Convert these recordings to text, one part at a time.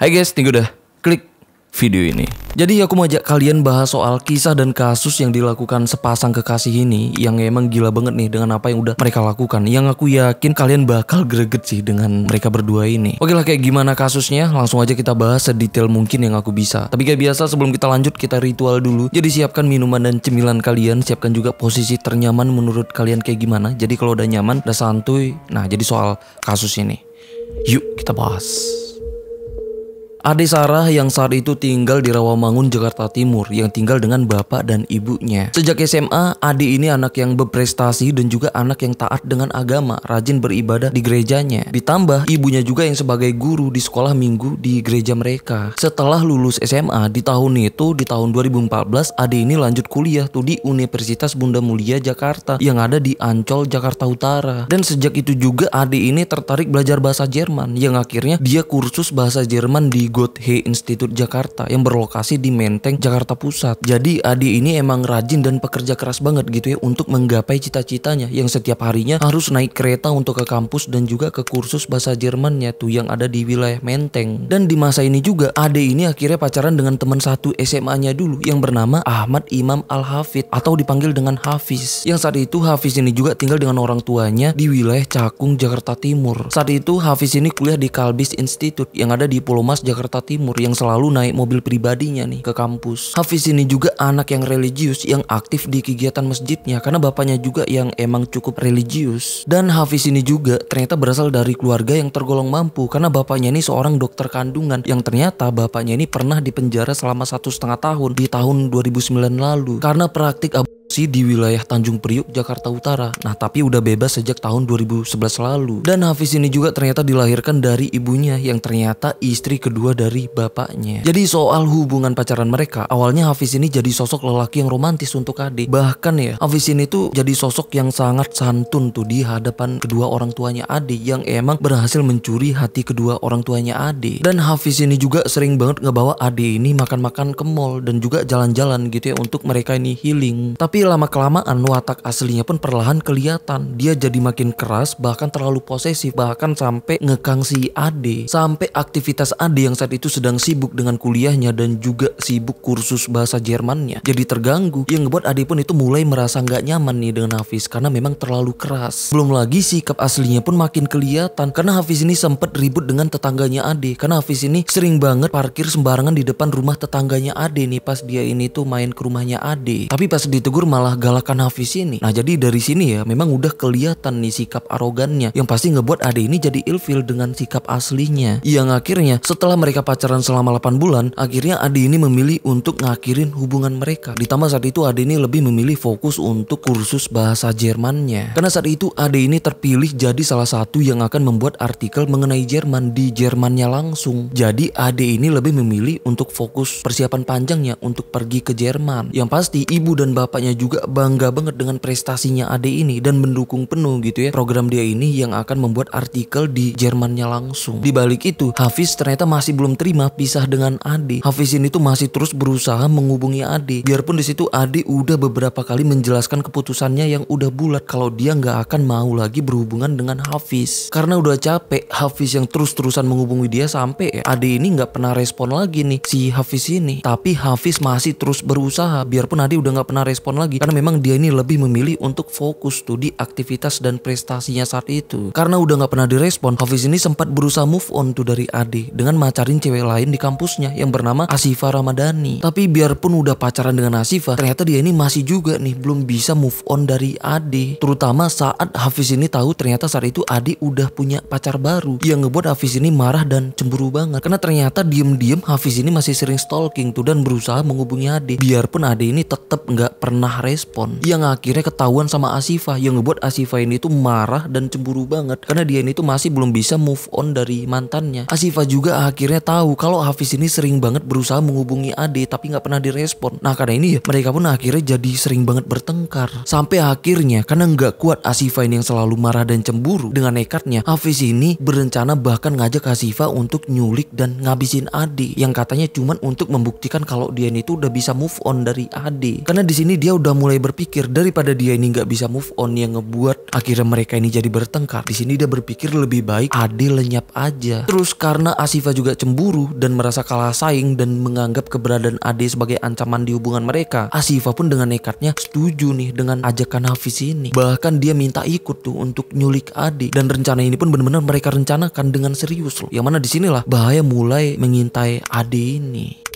Hai guys, tunggu dah. Klik video ini. Jadi aku mau ajak kalian bahas soal kisah dan kasus yang dilakukan sepasang kekasih ini yang emang gila banget nih dengan apa yang udah mereka lakukan. Yang aku yakin kalian bakal greget sih dengan mereka berdua ini. Oke lah kayak gimana kasusnya langsung aja kita bahas sedetail mungkin yang aku bisa. Tapi kayak biasa sebelum kita lanjut kita ritual dulu. Jadi siapkan minuman dan cemilan kalian, siapkan juga posisi ternyaman menurut kalian kayak gimana. Jadi kalau udah nyaman, udah santuy. Nah jadi soal kasus ini. Yuk kita bahas. Ade Sarah yang saat itu tinggal di Rawamangun, Jakarta Timur yang tinggal dengan bapak dan ibunya. Sejak SMA, Adi ini anak yang berprestasi dan juga anak yang taat dengan agama, rajin beribadah di gerejanya. Ditambah, ibunya juga yang sebagai guru di sekolah minggu di gereja mereka. Setelah lulus SMA di tahun itu, di tahun 2014, Adi ini lanjut kuliah tuh di Universitas Bunda Mulia Jakarta yang ada di Ancol, Jakarta Utara. Dan sejak itu juga Adi ini tertarik belajar bahasa Jerman yang akhirnya dia kursus bahasa Jerman di Goethe Institute Jakarta yang berlokasi di Menteng, Jakarta Pusat. Jadi Adi ini emang rajin dan pekerja keras banget gitu ya untuk menggapai cita-citanya yang setiap harinya harus naik kereta untuk ke kampus dan juga ke kursus bahasa Jermannya tuh yang ada di wilayah Menteng. Dan di masa ini juga Ade ini akhirnya pacaran dengan teman satu SMA-nya dulu yang bernama Ahmad Imam Al-Hafid atau dipanggil dengan Hafiz. Yang saat itu Hafiz ini juga tinggal dengan orang tuanya di wilayah Cakung, Jakarta Timur. Saat itu Hafiz ini kuliah di Kalbis Institute yang ada di Pulau Mas, Jakarta Jakarta Timur yang selalu naik mobil pribadinya nih ke kampus. Hafiz ini juga anak yang religius yang aktif di kegiatan masjidnya karena bapaknya juga yang emang cukup religius. Dan Hafiz ini juga ternyata berasal dari keluarga yang tergolong mampu karena bapaknya ini seorang dokter kandungan yang ternyata bapaknya ini pernah dipenjara selama satu setengah tahun di tahun 2009 lalu karena praktik abu di wilayah Tanjung Priuk, Jakarta Utara. Nah, tapi udah bebas sejak tahun 2011 lalu. Dan Hafiz ini juga ternyata dilahirkan dari ibunya yang ternyata istri kedua dari bapaknya. Jadi soal hubungan pacaran mereka, awalnya Hafiz ini jadi sosok lelaki yang romantis untuk Ade. Bahkan ya, Hafiz ini tuh jadi sosok yang sangat santun tuh di hadapan kedua orang tuanya Ade, yang emang berhasil mencuri hati kedua orang tuanya Ade. Dan Hafiz ini juga sering banget ngebawa Ade ini makan-makan ke mall dan juga jalan-jalan gitu ya untuk mereka ini healing. Tapi tapi lama-kelamaan watak aslinya pun perlahan kelihatan. Dia jadi makin keras bahkan terlalu posesif bahkan sampai ngekang si Ade. Sampai aktivitas Ade yang saat itu sedang sibuk dengan kuliahnya dan juga sibuk kursus bahasa Jermannya. Jadi terganggu. Yang ngebuat Ade pun itu mulai merasa nggak nyaman nih dengan Hafiz karena memang terlalu keras. Belum lagi sikap aslinya pun makin kelihatan karena Hafiz ini sempat ribut dengan tetangganya Ade karena Hafiz ini sering banget parkir sembarangan di depan rumah tetangganya Ade nih pas dia ini tuh main ke rumahnya Ade. Tapi pas ditegur malah galakan Hafiz ini. Nah jadi dari sini ya memang udah kelihatan nih sikap arogannya yang pasti ngebuat Ade ini jadi ilfil dengan sikap aslinya. Yang akhirnya setelah mereka pacaran selama 8 bulan, akhirnya Ade ini memilih untuk ngakhirin hubungan mereka. Ditambah saat itu Ade ini lebih memilih fokus untuk kursus bahasa Jermannya. Karena saat itu Ade ini terpilih jadi salah satu yang akan membuat artikel mengenai Jerman di Jermannya langsung. Jadi Ade ini lebih memilih untuk fokus persiapan panjangnya untuk pergi ke Jerman. Yang pasti ibu dan bapaknya juga bangga banget dengan prestasinya Ade ini dan mendukung penuh gitu ya program dia ini yang akan membuat artikel di Jermannya langsung. Di balik itu, Hafiz ternyata masih belum terima pisah dengan Ade. Hafiz ini tuh masih terus berusaha menghubungi Ade. Biarpun di situ Ade udah beberapa kali menjelaskan keputusannya yang udah bulat kalau dia nggak akan mau lagi berhubungan dengan Hafiz. Karena udah capek Hafiz yang terus-terusan menghubungi dia sampai ya, Ade ini nggak pernah respon lagi nih si Hafiz ini. Tapi Hafiz masih terus berusaha biarpun Ade udah nggak pernah respon lagi karena memang dia ini lebih memilih untuk fokus tuh di aktivitas dan prestasinya saat itu. Karena udah nggak pernah direspon, Hafiz ini sempat berusaha move on tuh dari Ade dengan macarin cewek lain di kampusnya yang bernama Asifa Ramadhani. Tapi biarpun udah pacaran dengan Asifa, ternyata dia ini masih juga nih belum bisa move on dari Ade. Terutama saat Hafiz ini tahu ternyata saat itu Ade udah punya pacar baru yang ngebuat Hafiz ini marah dan cemburu banget. Karena ternyata diem-diem Hafiz ini masih sering stalking tuh dan berusaha menghubungi Ade. Biarpun Ade ini tetap nggak pernah salah respon yang akhirnya ketahuan sama Asifa yang ngebuat Asifa ini tuh marah dan cemburu banget karena dia ini tuh masih belum bisa move on dari mantannya Asifa juga akhirnya tahu kalau Hafiz ini sering banget berusaha menghubungi Ade tapi nggak pernah direspon nah karena ini ya mereka pun akhirnya jadi sering banget bertengkar sampai akhirnya karena nggak kuat Asifa ini yang selalu marah dan cemburu dengan nekatnya Hafiz ini berencana bahkan ngajak Asifa untuk nyulik dan ngabisin Ade yang katanya cuman untuk membuktikan kalau dia ini tuh udah bisa move on dari Ade karena di sini dia udah mulai berpikir daripada dia ini nggak bisa move on yang ngebuat akhirnya mereka ini jadi bertengkar. Di sini dia berpikir lebih baik Ade lenyap aja. Terus karena Asifa juga cemburu dan merasa kalah saing dan menganggap keberadaan Ade sebagai ancaman di hubungan mereka, Asifa pun dengan nekatnya setuju nih dengan ajakan Hafiz ini. Bahkan dia minta ikut tuh untuk nyulik Ade dan rencana ini pun benar-benar mereka rencanakan dengan serius loh. Yang mana di disinilah bahaya mulai mengintai Ade ini.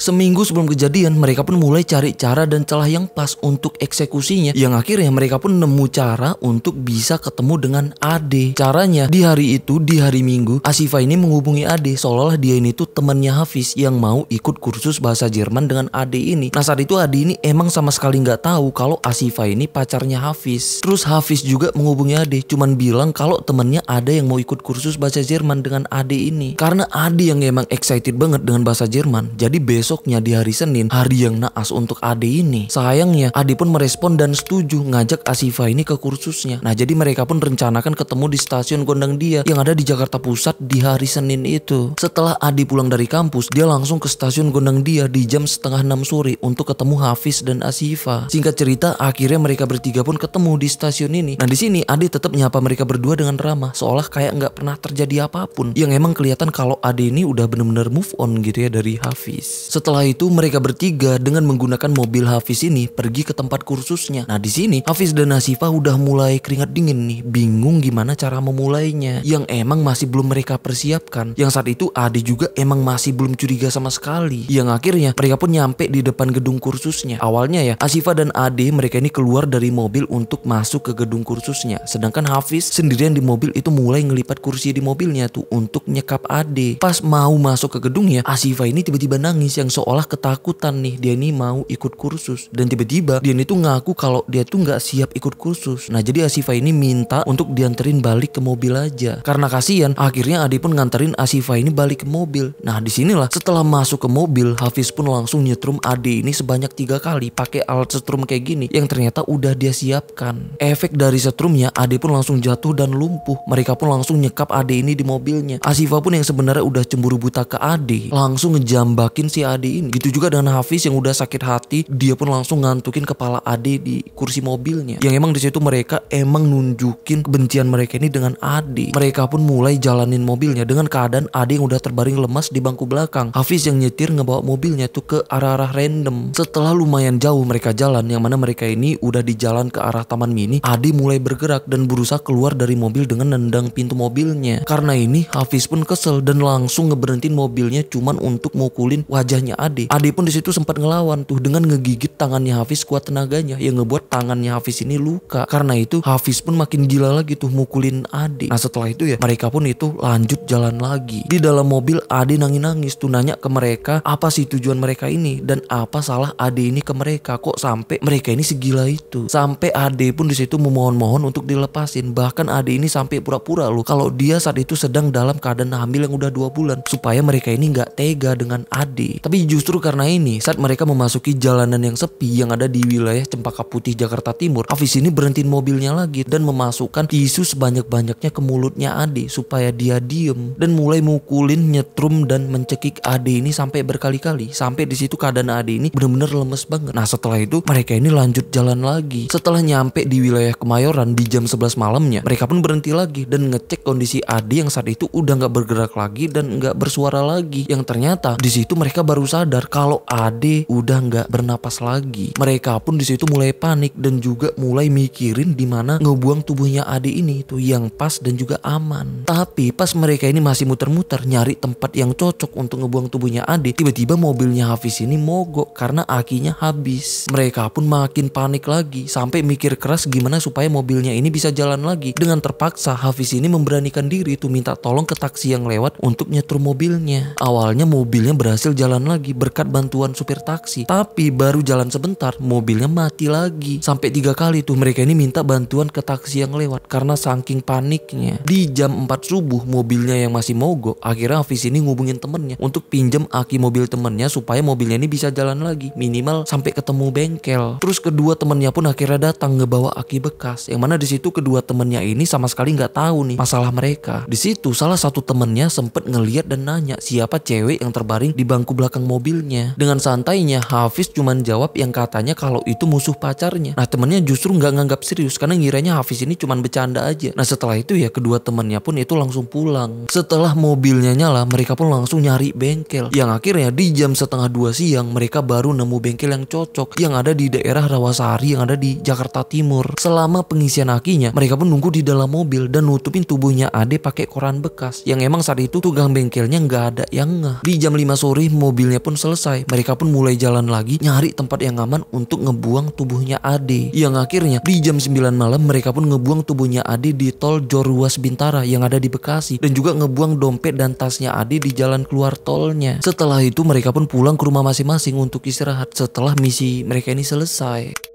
Seminggu sebelum kejadian, mereka pun mulai cari cara dan celah yang pas untuk eksekusinya. Yang akhirnya mereka pun nemu cara untuk bisa ketemu dengan Ade. Caranya di hari itu, di hari Minggu, Asifa ini menghubungi Ade seolah-olah dia ini tuh temannya Hafiz yang mau ikut kursus bahasa Jerman dengan Ade ini. Nah saat itu Ade ini emang sama sekali nggak tahu kalau Asifa ini pacarnya Hafiz. Terus Hafiz juga menghubungi Ade, cuman bilang kalau temannya ada yang mau ikut kursus bahasa Jerman dengan Ade ini. Karena Ade yang emang excited banget dengan bahasa Jerman, jadi besok besoknya di hari Senin, hari yang naas untuk Ade ini. Sayangnya, Ade pun merespon dan setuju ngajak Asifa ini ke kursusnya. Nah, jadi mereka pun rencanakan ketemu di stasiun Gondang Dia yang ada di Jakarta Pusat di hari Senin itu. Setelah Ade pulang dari kampus, dia langsung ke stasiun Gondang Dia di jam setengah enam sore untuk ketemu Hafiz dan Asifa. Singkat cerita, akhirnya mereka bertiga pun ketemu di stasiun ini. Nah, di sini Ade tetap nyapa mereka berdua dengan ramah, seolah kayak nggak pernah terjadi apapun. Yang emang kelihatan kalau Ade ini udah bener-bener move on gitu ya dari Hafiz. Setelah itu mereka bertiga dengan menggunakan mobil Hafiz ini pergi ke tempat kursusnya. Nah di sini Hafiz dan Nasifa udah mulai keringat dingin nih, bingung gimana cara memulainya. Yang emang masih belum mereka persiapkan. Yang saat itu Ade juga emang masih belum curiga sama sekali. Yang akhirnya mereka pun nyampe di depan gedung kursusnya. Awalnya ya Asifah dan Ade mereka ini keluar dari mobil untuk masuk ke gedung kursusnya. Sedangkan Hafiz sendirian di mobil itu mulai ngelipat kursi di mobilnya tuh untuk nyekap Ade. Pas mau masuk ke gedungnya Asifah ini tiba-tiba nangis yang seolah ketakutan nih dia ini mau ikut kursus dan tiba-tiba dia ini tuh ngaku kalau dia tuh nggak siap ikut kursus nah jadi Asifa ini minta untuk dianterin balik ke mobil aja karena kasihan akhirnya Adi pun nganterin Asifa ini balik ke mobil nah disinilah setelah masuk ke mobil Hafiz pun langsung nyetrum Adi ini sebanyak tiga kali pakai alat setrum kayak gini yang ternyata udah dia siapkan efek dari setrumnya Adi pun langsung jatuh dan lumpuh mereka pun langsung nyekap Adi ini di mobilnya Asifa pun yang sebenarnya udah cemburu buta ke Adi langsung ngejambakin si Adi ini gitu juga dengan Hafiz yang udah sakit hati dia pun langsung ngantukin kepala Ade di kursi mobilnya yang emang di situ mereka emang nunjukin kebencian mereka ini dengan Ade mereka pun mulai jalanin mobilnya dengan keadaan Ade yang udah terbaring lemas di bangku belakang Hafiz yang nyetir ngebawa mobilnya tuh ke arah-arah random setelah lumayan jauh mereka jalan yang mana mereka ini udah di jalan ke arah taman mini Ade mulai bergerak dan berusaha keluar dari mobil dengan nendang pintu mobilnya karena ini Hafiz pun kesel dan langsung ngeberhentiin mobilnya cuman untuk mukulin wajah wajahnya Ade. Ade pun di situ sempat ngelawan tuh dengan ngegigit tangannya Hafiz kuat tenaganya yang ngebuat tangannya Hafiz ini luka. Karena itu Hafiz pun makin gila lagi tuh mukulin Ade. Nah setelah itu ya mereka pun itu lanjut jalan lagi. Di dalam mobil Ade nangis-nangis tuh nanya ke mereka apa sih tujuan mereka ini dan apa salah Ade ini ke mereka kok sampai mereka ini segila itu. Sampai Ade pun di situ memohon-mohon untuk dilepasin. Bahkan Ade ini sampai pura-pura loh kalau dia saat itu sedang dalam keadaan hamil yang udah dua bulan supaya mereka ini nggak tega dengan Ade. Tapi justru karena ini, saat mereka memasuki jalanan yang sepi yang ada di wilayah Cempaka Putih, Jakarta Timur, Hafiz ini berhentiin mobilnya lagi dan memasukkan tisu sebanyak-banyaknya ke mulutnya Ade supaya dia diem dan mulai mukulin, nyetrum, dan mencekik Ade ini sampai berkali-kali. Sampai di situ keadaan Ade ini benar-benar lemes banget. Nah setelah itu mereka ini lanjut jalan lagi. Setelah nyampe di wilayah Kemayoran di jam 11 malamnya, mereka pun berhenti lagi dan ngecek kondisi Ade yang saat itu udah nggak bergerak lagi dan nggak bersuara lagi. Yang ternyata di situ mereka baru baru sadar kalau Ade udah nggak bernapas lagi. Mereka pun di situ mulai panik dan juga mulai mikirin di mana ngebuang tubuhnya Ade ini tuh yang pas dan juga aman. Tapi pas mereka ini masih muter-muter nyari tempat yang cocok untuk ngebuang tubuhnya Ade, tiba-tiba mobilnya Hafiz ini mogok karena akinya habis. Mereka pun makin panik lagi sampai mikir keras gimana supaya mobilnya ini bisa jalan lagi. Dengan terpaksa Hafiz ini memberanikan diri tuh minta tolong ke taksi yang lewat untuk nyetrum mobilnya. Awalnya mobilnya berhasil jalan lagi berkat bantuan supir taksi. Tapi baru jalan sebentar, mobilnya mati lagi. Sampai tiga kali tuh mereka ini minta bantuan ke taksi yang lewat karena saking paniknya. Di jam 4 subuh, mobilnya yang masih mogok, akhirnya Hafiz ini ngubungin temennya untuk pinjam aki mobil temennya supaya mobilnya ini bisa jalan lagi. Minimal sampai ketemu bengkel. Terus kedua temennya pun akhirnya datang ngebawa aki bekas. Yang mana disitu kedua temennya ini sama sekali nggak tahu nih masalah mereka. Disitu salah satu temennya sempet ngeliat dan nanya siapa cewek yang terbaring di bangku belakang belakang mobilnya. Dengan santainya Hafiz cuman jawab yang katanya kalau itu musuh pacarnya. Nah temennya justru nggak nganggap serius karena ngiranya Hafiz ini cuman bercanda aja. Nah setelah itu ya kedua temennya pun itu langsung pulang. Setelah mobilnya nyala mereka pun langsung nyari bengkel. Yang akhirnya di jam setengah dua siang mereka baru nemu bengkel yang cocok yang ada di daerah Rawasari yang ada di Jakarta Timur. Selama pengisian akinya mereka pun nunggu di dalam mobil dan nutupin tubuhnya Ade pakai koran bekas yang emang saat itu tuh bengkelnya nggak ada yang ngeh. Di jam 5 sore mobil dealnya pun selesai. Mereka pun mulai jalan lagi nyari tempat yang aman untuk ngebuang tubuhnya Ade. Yang akhirnya di jam 9 malam mereka pun ngebuang tubuhnya Ade di tol Jorwas Bintara yang ada di Bekasi dan juga ngebuang dompet dan tasnya Ade di jalan keluar tolnya. Setelah itu mereka pun pulang ke rumah masing-masing untuk istirahat setelah misi mereka ini selesai.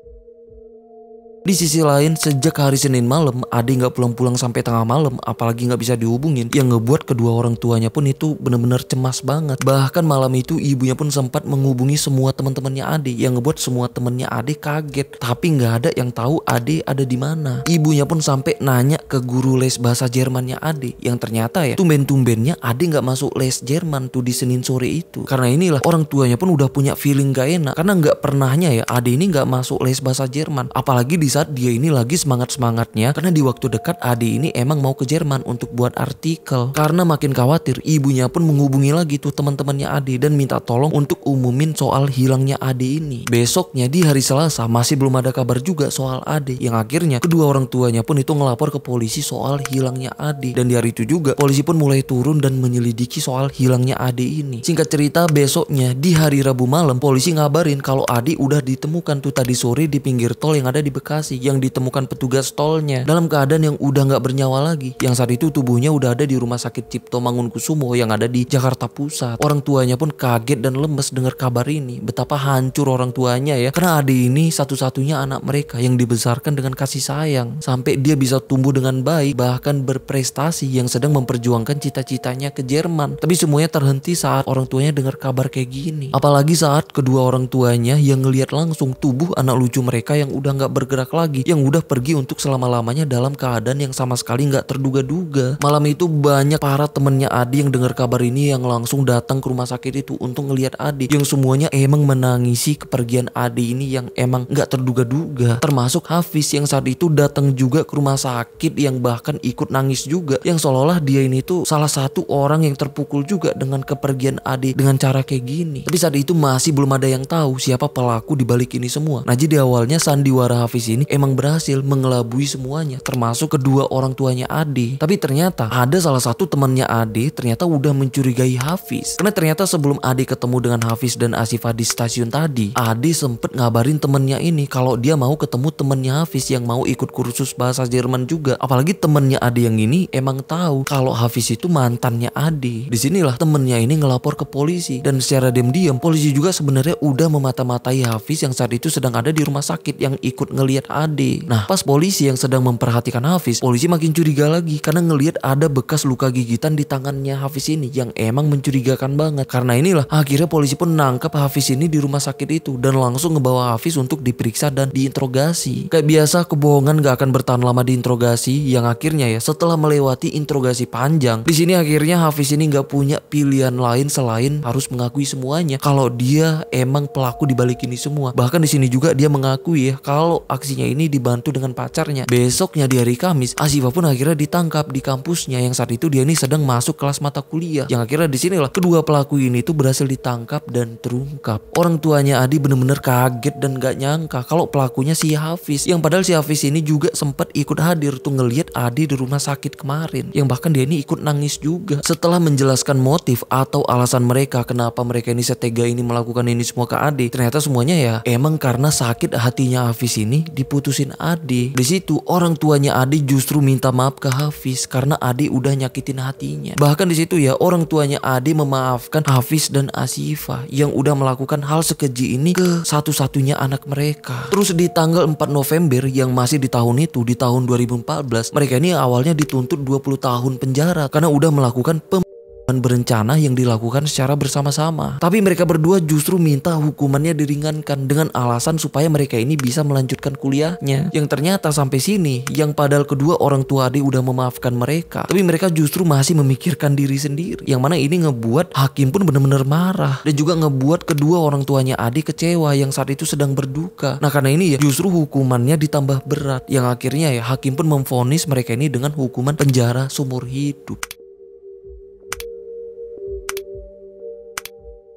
Di sisi lain, sejak hari Senin malam, Ade nggak pulang-pulang sampai tengah malam, apalagi nggak bisa dihubungin, yang ngebuat kedua orang tuanya pun itu bener-bener cemas banget. Bahkan malam itu ibunya pun sempat menghubungi semua teman-temannya Ade, yang ngebuat semua temannya Ade kaget. Tapi nggak ada yang tahu Ade ada di mana. Ibunya pun sampai nanya ke guru les bahasa Jermannya Ade, yang ternyata ya tumben-tumbennya Ade nggak masuk les Jerman tuh di Senin sore itu. Karena inilah orang tuanya pun udah punya feeling gak enak, karena nggak pernahnya ya Ade ini nggak masuk les bahasa Jerman, apalagi di saat dia ini lagi semangat-semangatnya karena di waktu dekat Ade ini emang mau ke Jerman untuk buat artikel. Karena makin khawatir, ibunya pun menghubungi lagi tuh teman-temannya Adi dan minta tolong untuk umumin soal hilangnya Adi ini. Besoknya di hari Selasa masih belum ada kabar juga soal Adi yang akhirnya kedua orang tuanya pun itu ngelapor ke polisi soal hilangnya Adi dan di hari itu juga polisi pun mulai turun dan menyelidiki soal hilangnya Adi ini. Singkat cerita besoknya di hari Rabu malam polisi ngabarin kalau Adi udah ditemukan tuh tadi sore di pinggir tol yang ada di Bekasi lokasi yang ditemukan petugas tolnya dalam keadaan yang udah nggak bernyawa lagi. Yang saat itu tubuhnya udah ada di rumah sakit Cipto Mangunkusumo yang ada di Jakarta Pusat. Orang tuanya pun kaget dan lemes dengar kabar ini. Betapa hancur orang tuanya ya. Karena ada ini satu-satunya anak mereka yang dibesarkan dengan kasih sayang. Sampai dia bisa tumbuh dengan baik bahkan berprestasi yang sedang memperjuangkan cita-citanya ke Jerman. Tapi semuanya terhenti saat orang tuanya dengar kabar kayak gini. Apalagi saat kedua orang tuanya yang ngelihat langsung tubuh anak lucu mereka yang udah nggak bergerak lagi yang udah pergi untuk selama-lamanya dalam keadaan yang sama sekali nggak terduga-duga. Malam itu banyak para temennya Adi yang dengar kabar ini yang langsung datang ke rumah sakit itu untuk ngelihat Adi yang semuanya emang menangisi kepergian Adi ini yang emang nggak terduga-duga. Termasuk Hafiz yang saat itu datang juga ke rumah sakit yang bahkan ikut nangis juga yang seolah-olah dia ini tuh salah satu orang yang terpukul juga dengan kepergian Adi dengan cara kayak gini. Tapi saat itu masih belum ada yang tahu siapa pelaku di balik ini semua. Nah jadi awalnya sandiwara Hafiz ini emang berhasil mengelabui semuanya termasuk kedua orang tuanya Ade. Tapi ternyata ada salah satu temannya Ade ternyata udah mencurigai Hafiz. Karena ternyata sebelum Ade ketemu dengan Hafiz dan Asifah di stasiun tadi, Ade sempet ngabarin temennya ini kalau dia mau ketemu temennya Hafiz yang mau ikut kursus bahasa Jerman juga. Apalagi temennya Ade yang ini emang tahu kalau Hafiz itu mantannya Ade. Disinilah temennya ini ngelapor ke polisi dan secara diam-diam polisi juga sebenarnya udah memata-matai Hafiz yang saat itu sedang ada di rumah sakit yang ikut ngeliat ngeliat Ade. Nah, pas polisi yang sedang memperhatikan Hafiz, polisi makin curiga lagi karena ngeliat ada bekas luka gigitan di tangannya Hafiz ini yang emang mencurigakan banget. Karena inilah akhirnya polisi pun nangkap Hafiz ini di rumah sakit itu dan langsung ngebawa Hafiz untuk diperiksa dan diinterogasi. Kayak biasa kebohongan gak akan bertahan lama diinterogasi yang akhirnya ya setelah melewati interogasi panjang, di sini akhirnya Hafiz ini gak punya pilihan lain selain harus mengakui semuanya kalau dia emang pelaku dibalik ini semua. Bahkan di sini juga dia mengakui ya kalau aksi aslinya ini dibantu dengan pacarnya. Besoknya di hari Kamis, Asifa pun akhirnya ditangkap di kampusnya yang saat itu dia ini sedang masuk kelas mata kuliah. Yang akhirnya di sinilah kedua pelaku ini tuh berhasil ditangkap dan terungkap. Orang tuanya Adi benar-benar kaget dan gak nyangka kalau pelakunya si Hafiz. Yang padahal si Hafiz ini juga sempat ikut hadir tuh ngeliat Adi di rumah sakit kemarin. Yang bahkan dia ini ikut nangis juga. Setelah menjelaskan motif atau alasan mereka kenapa mereka ini setega ini melakukan ini semua ke Adi. Ternyata semuanya ya emang karena sakit hatinya Hafiz ini di diputusin Ade. Di situ orang tuanya Ade justru minta maaf ke Hafiz karena Ade udah nyakitin hatinya. Bahkan di situ ya orang tuanya Ade memaafkan Hafiz dan Asyifa yang udah melakukan hal sekeji ini ke satu-satunya anak mereka. Terus di tanggal 4 November yang masih di tahun itu di tahun 2014 mereka ini awalnya dituntut 20 tahun penjara karena udah melakukan pem dan berencana yang dilakukan secara bersama-sama. Tapi mereka berdua justru minta hukumannya diringankan dengan alasan supaya mereka ini bisa melanjutkan kuliahnya. Yang ternyata sampai sini, yang padahal kedua orang tua Ade udah memaafkan mereka, tapi mereka justru masih memikirkan diri sendiri. Yang mana ini ngebuat hakim pun benar-benar marah dan juga ngebuat kedua orang tuanya Ade kecewa yang saat itu sedang berduka. Nah karena ini ya justru hukumannya ditambah berat yang akhirnya ya hakim pun memfonis mereka ini dengan hukuman penjara seumur hidup.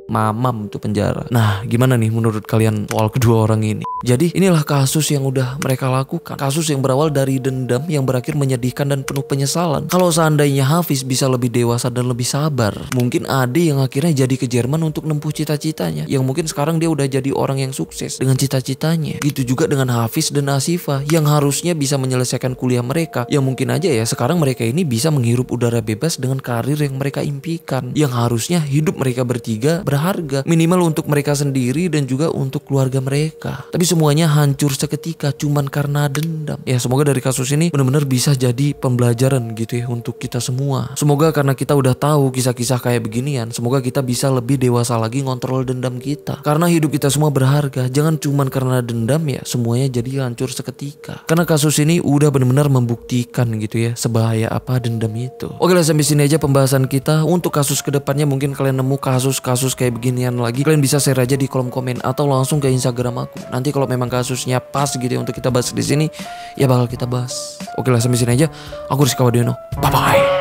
mamam tuh penjara. Nah, gimana nih menurut kalian soal kedua orang ini? Jadi inilah kasus yang udah mereka lakukan. Kasus yang berawal dari dendam yang berakhir menyedihkan dan penuh penyesalan. Kalau seandainya Hafiz bisa lebih dewasa dan lebih sabar, mungkin Ade yang akhirnya jadi ke Jerman untuk nempuh cita-citanya. Yang mungkin sekarang dia udah jadi orang yang sukses dengan cita-citanya. Gitu juga dengan Hafiz dan Asifa yang harusnya bisa menyelesaikan kuliah mereka. Yang mungkin aja ya sekarang mereka ini bisa menghirup udara bebas dengan karir yang mereka impikan. Yang harusnya hidup mereka bertiga ber berharga minimal untuk mereka sendiri dan juga untuk keluarga mereka. Tapi semuanya hancur seketika cuman karena dendam. Ya semoga dari kasus ini benar-benar bisa jadi pembelajaran gitu ya untuk kita semua. Semoga karena kita udah tahu kisah-kisah kayak beginian, semoga kita bisa lebih dewasa lagi ngontrol dendam kita. Karena hidup kita semua berharga, jangan cuman karena dendam ya semuanya jadi hancur seketika. Karena kasus ini udah benar-benar membuktikan gitu ya sebahaya apa dendam itu. Oke lah sampai sini aja pembahasan kita untuk kasus kedepannya mungkin kalian nemu kasus-kasus kayak kayak beginian lagi kalian bisa share aja di kolom komen atau langsung ke Instagram aku nanti kalau memang kasusnya pas gitu ya untuk kita bahas di sini ya bakal kita bahas oke lah sampai sini aja aku Rizka Wadiono bye bye